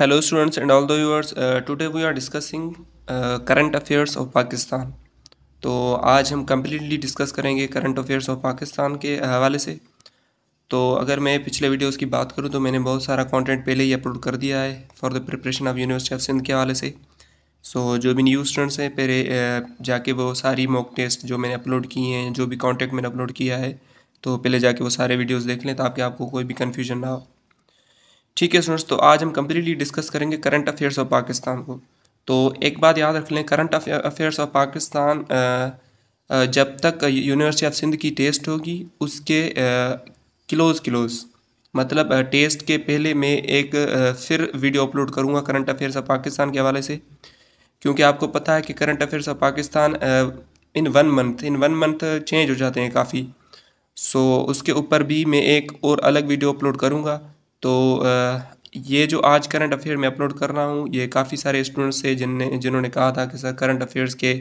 Hello students and all the viewers. Uh, today we are discussing uh, current affairs of Pakistan. तो आज हम completely discuss करेंगे current affairs of Pakistan के हवाले से तो अगर मैं पिछले वीडियोस की बात करूं तो मैंने बहुत सारा कंटेंट पहले ही अपलोड कर दिया है for the preparation of university of Sindh के हवाले से सो so, जो भी न्यू स्टूडेंट्स हैं पहले uh, जाके वो सारी मॉक टेस्ट जो मैंने अपलोड किए हैं जो भी कॉन्टेंट मैंने अपलोड किया है तो पहले जाके वो सारे वीडियोज़ देख लें ताकि आपको कोई भी कन्फ्यूजन ना हो ठीक है स्टूडेंट्स तो आज हम कम्प्लीटली डिस्कस करेंगे करंट अफेयर्स ऑफ पाकिस्तान को तो एक बात याद रख लें करंट अफेयर्स ऑफ पाकिस्तान जब तक यूनिवर्सिटी ऑफ सिंध की टेस्ट होगी उसके क्लोज क्लोज मतलब टेस्ट के पहले मैं एक फिर वीडियो अपलोड करूँगा करंट अफेयर्स ऑफ पाकिस्तान के हवाले से क्योंकि आपको पता है कि current affairs of Pakistan in one month in one month change हो जाते हैं काफ़ी सो उसके ऊपर भी मैं एक और अलग वीडियो अपलोड करूँगा तो ये जो आज करंट अफेयर में अपलोड कर रहा हूँ ये काफ़ी सारे स्टूडेंट्स थे जिनने जिन्होंने कहा था कि सर करंट अफेयर्स के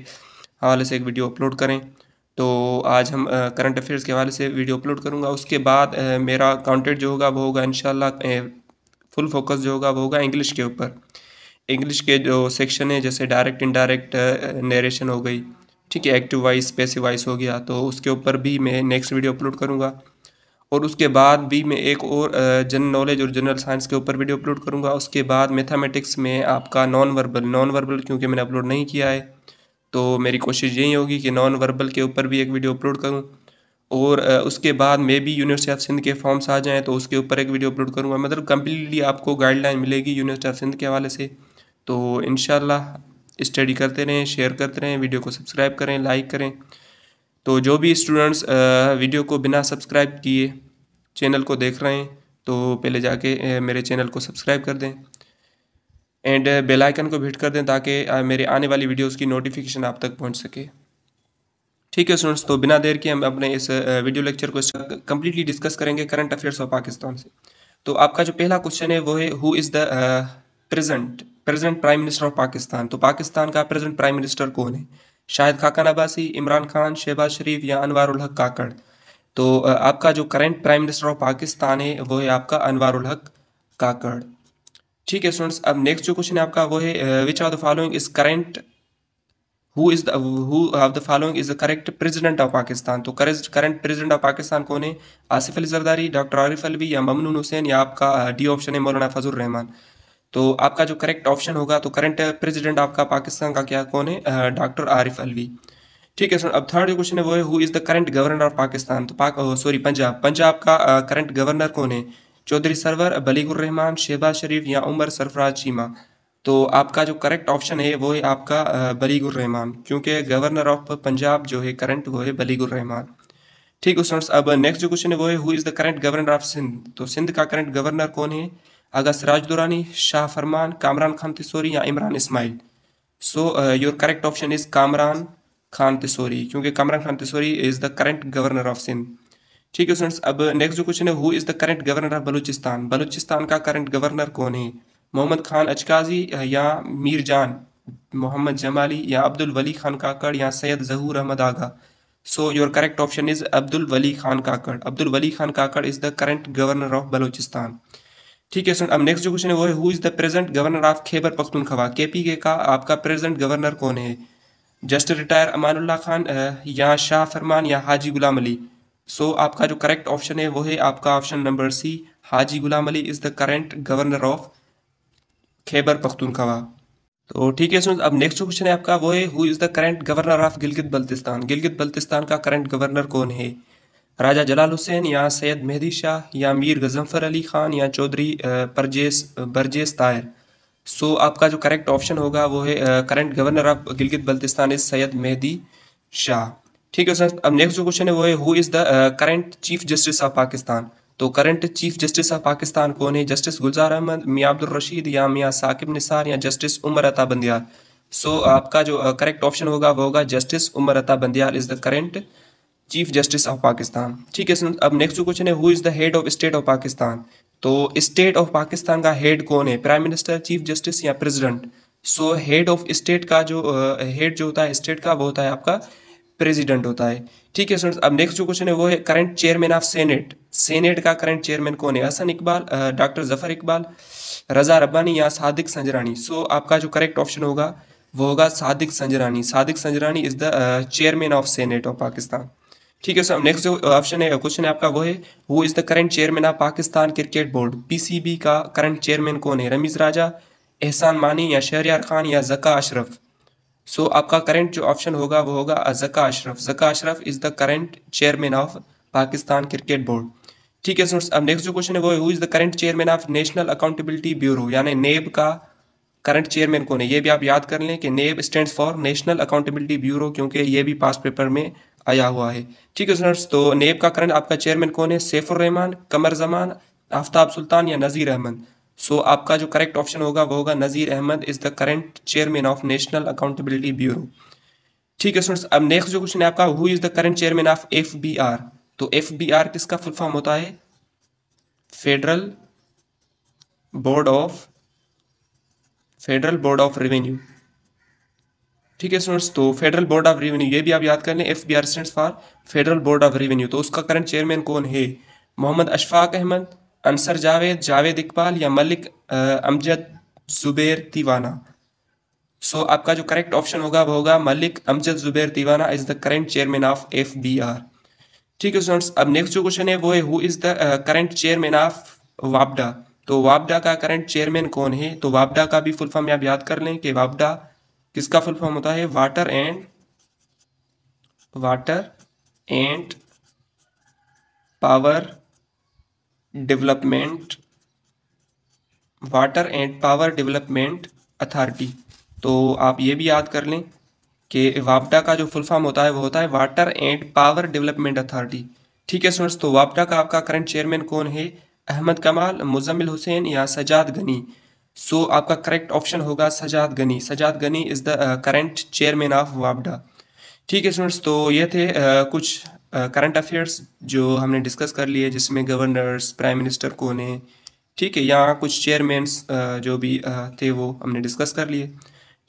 हवाले से एक वीडियो अपलोड करें तो आज हम करंट अफेयर्स के हवाले से वीडियो अपलोड करूँगा उसके बाद मेरा काउंटेंट जो होगा वो होगा इन फुल फोकस जो होगा वो होगा इंग्लिश के ऊपर इंग्लिश के जो सेक्शन है जैसे डायरेक्ट इनडायरेक्ट नरेशन हो गई ठीक है एक्टिव वाइस पैसिव वाइस हो गया तो उसके ऊपर भी मैं नेक्स्ट वीडियो अपलोड करूँगा और उसके बाद भी मैं एक और जनरल नॉलेज और जनरल साइंस के ऊपर वीडियो अपलोड करूँगा उसके बाद मैथामेटिक्स में आपका नॉन वर्बल नॉन वर्बल क्योंकि मैंने अपलोड नहीं किया है तो मेरी कोशिश यही होगी कि नॉन वर्बल के ऊपर भी एक वीडियो अपलोड करूँ और उसके बाद मे भी यूनिवर्सिटी ऑफ सिंध के फॉर्म्स आ जाएँ तो उसके ऊपर एक वीडियो अपलोड करूँगा मतलब कम्प्लीटली आपको गाइडलाइन मिलेगी यूनिवर्सिटी ऑफ सिंध के हवाले से तो इन स्टडी करते रहें शेयर करते रहें वीडियो को सब्सक्राइब करें लाइक करें तो जो भी स्टूडेंट्स वीडियो को बिना सब्सक्राइब किए चैनल को देख रहे हैं तो पहले जाके मेरे चैनल को सब्सक्राइब कर दें एंड बेल आइकन को हिट कर दें ताकि मेरे आने वाली वीडियोस की नोटिफिकेशन आप तक पहुंच सके ठीक है स्टूडेंट्स तो बिना देर के हम अपने इस वीडियो लेक्चर को कम्प्लीटली डिस्कस करेंगे करंट अफेयर्स ऑफ पाकिस्तान से तो आपका जो पहला क्वेश्चन है वो है who is the present present prime minister of Pakistan तो पाकिस्तान का प्रेजेंट प्राइम मिनिस्टर कौन है शाहिद खाकान अब्बासी इमरान खान शहबाज शरीफ या अनवारुल उलहक काकड़ तो आपका जो current prime minister of Pakistan है वो है आपका अनवारुल उलहक काकड़ ठीक है स्टूडेंट्स अब नेक्स्ट जो क्वेश्चन है आपका वो है which are the following is current who is who of the following is the correct president of Pakistan तो करंट प्रेजिडेंट ऑफ पाकिस्तान कौन है आसिफ अली जरदारी डॉक्टर आरिफ अलवी या ममनून हुसैन या आपका डी ऑप्शन है मौलाना फजल रहमान तो आपका जो करेक्ट ऑप्शन होगा तो करंट प्रेसिडेंट आपका पाकिस्तान का क्या कौन है डॉक्टर आरिफ अलवी ठीक है सर अब थर्ड जो क्वेश्चन है वो है who is the current governor of Pakistan तो पाक सॉरी पंजाब पंजाब का करंट गवर्नर कौन है चौधरी सरवर बलीगुर रहमान शहबाज शरीफ या उमर सरफराज चीमा तो आपका जो करेक्ट ऑप्शन है वो है आपका बलीगुर रहमान क्योंकि गवर्नर ऑफ पंजाब जो है करंट वो है बलीगुर रहमान ठीक है अब नेक्स्ट जो क्वेश्चन है वो है who is the current governor of Sindh तो सिंध का करंट गवर्नर कौन है अगस्त राज दुरानी शाह फरमान कामरान ख़ान तिसोरी या Imran Ismail so your correct option is Kamran Khan Tessori क्योंकि Kamran Khan Tessori is the current governor of Sindh ठीक है स्टूडेंट्स अब नेक्स्ट जो क्वेश्चन है who is the current governor of Balochistan Balochistan का करंट गवर्नर कौन है मोहम्मद खान अचकाजी या मीर जान मोहम्मद जमाली या अब्दुल वली खान काकड़ या Syed Zahoor Ahmed Agha so your correct option is Abdul Wali Khan Kakar Abdul Wali Khan Kakar is the current governor of Balochistan ठीक है स्टूडेंट अब नेक्स्ट जो क्वेश्चन है वो है who is the present governor of Khyber Pakhtunkhwa K P के का आपका प्रेजेंट गवर्नर कौन है जस्ट रिटायर अमानुल्ला खान या शाह फरमान या हाजी गुलाम अली सो so, आपका जो करेक्ट ऑप्शन है वो है आपका option number C Haji Ghulam Ali is the current governor of Khyber Pakhtunkhwa तो ठीक है स्टूडेंट अब नेक्स्ट जो क्वेश्चन है आपका वो है who is the current governor of Gilgit Baltistan Gilgit Baltistan का करेंट गवर्नर कौन है राजा जलाल हुसैन या सैयद मेहदी शाह या मीर गजम्फर अली ख़ान या चौधरी परजेस बरजेस तायर सो आपका जो करेक्ट ऑप्शन होगा वो है current governor of Gilgit Baltistan is Syed Mehdi Shah ठीक है सर अब नेक्स्ट जो क्वेश्चन है वो है who is the current chief justice of Pakistan तो current chief justice of Pakistan कौन है जस्टिस गुलजार अहमद मियाँ अब्दुल रशीद या मियाँ साकिब निसार या जस्टिस उमर अता बंदियाल सो so, आपका जो करेक्ट ऑप्शन होगा वो होगा justice Umar Ata Bandial is the current chief justice of Pakistan ठीक है अब नेक्स्ट जो क्वेश्चन है who is the head of state of Pakistan तो स्टेट ऑफ पाकिस्तान का हेड कौन है प्राइम मिनिस्टर चीफ जस्टिस या president so head of state का जो हेड uh, जो होता है स्टेट का वो होता है आपका प्रेसिडेंट होता है ठीक है अब नेक्स्ट जो क्वेश्चन है वो है current chairman of senate senate का करंट चेयरमैन कौन है हसन इकबाल डॉक्टर जफर इकबाल रजा रब्बानी या सादिक संजरानी सो आपका जो करेक्ट ऑप्शन होगा वो होगा Sadiq Sanjrani Sadiq Sanjrani is the chairman of senate of Pakistan ठीक है सर नेक्स्ट जो ऑप्शन है क्वेश्चन है आपका वो है वो is the current chairman of Pakistan cricket board PCB का करंट चेयरमैन कौन है रमीज़ राजा एहसान मानी या शहरियार खान या जका अशरफ सो so, आपका करंट जो ऑप्शन होगा वो होगा Zaka Ashraf Zaka Ashraf is the current chairman of Pakistan cricket board ठीक है सर अब नेक्स्ट जो क्वेश्चन है वो who is the current chairman of national accountability bureau यानी नेब का करंट चेयरमैन कौन है ये भी आप याद कर लें कि NAB stand for national accountability bureau क्योंकि ये भी पास पेपर में आया हुआ है ठीक है स्टूडेंट्स तो नेब का करंट आपका चेयरमैन कौन है सैफुर रहमान कमर जमान आफ्ताब सुल्तान या नज़ीर अहमद सो so, आपका जो करेक्ट ऑप्शन होगा वो होगा Nazir Ahmed is the current chairman of national accountability bureau ठीक है स्टूडेंट्स अब नेक्स्ट जो क्वेश्चन है आपका who is the current chairman of F B R तो एफ बी आर किसका फुल फॉर्म होता है federal board of federal board of revenue ठीक है स्टूडेंट्स तो फेडरल बोर्ड ऑफ रेवेन्यू ये भी आप याद कर लें F B R stand for federal board of revenue तो उसका करंट चेयरमैन कौन है मोहम्मद अशफाक अहमद अंसर जावेद जावेद इकबाल या मलिक अमजद जुबैर तिवाना सो so, आपका जो करेक्ट ऑप्शन होगा वो होगा Malik Amjad Zubair Tiwana is the current chairman of F B R ठीक है स्टूडेंट्स अब नेक्स्ट जो क्वेश्चन है वो है who is the current chairman of वापडा तो वापडा का करंट चेयरमैन कौन है तो वापडा का भी फुल फॉर्म आप याद कर लें कि वापडा किसका फुल फॉर्म होता है water and water and power development water and power development authority तो आप ये भी याद कर लें कि वापडा का जो फुल फॉर्म होता है वो होता है water and power development authority ठीक है स्टूडेंट्स तो वापडा का आपका करंट चेयरमैन कौन है अहमद कमाल मुजम्मिल हुसैन या सजाद गनी सो so, आपका करेक्ट ऑप्शन होगा Sajjad Ghani Sajjad Ghani is the current chairman of वापडा ठीक है स्टूडेंट्स तो ये थे uh, कुछ करंट uh, अफेयर्स जो हमने डिस्कस कर लिए जिसमें गवर्नर्स प्राइम मिनिस्टर कौन है ठीक है यहाँ कुछ चेयरमैन uh, जो भी uh, थे वो हमने डिस्कस कर लिए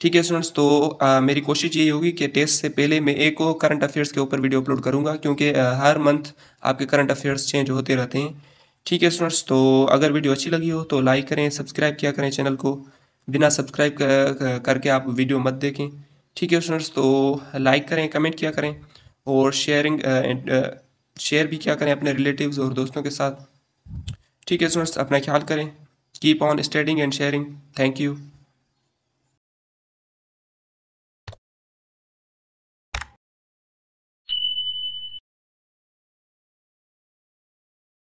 ठीक है स्टूडेंट्स तो uh, मेरी कोशिश यही होगी कि टेस्ट से पहले मैं एक और करंट अफेयर्स के ऊपर वीडियो अपलोड करूँगा क्योंकि uh, हर मंथ आपके करंट अफेयर्स चेंज होते रहते हैं ठीक है स्टूडेंट्स तो अगर वीडियो अच्छी लगी हो तो लाइक करें सब्सक्राइब किया करें चैनल को बिना सब्सक्राइब करके आप वीडियो मत देखें ठीक है स्टूडेंट्स तो लाइक करें कमेंट किया करें और शेयरिंग शेयर भी किया करें अपने रिलेटिव्स और दोस्तों के साथ ठीक है स्टूडेंट्स अपना ख्याल करें keep on studying and sharing thank you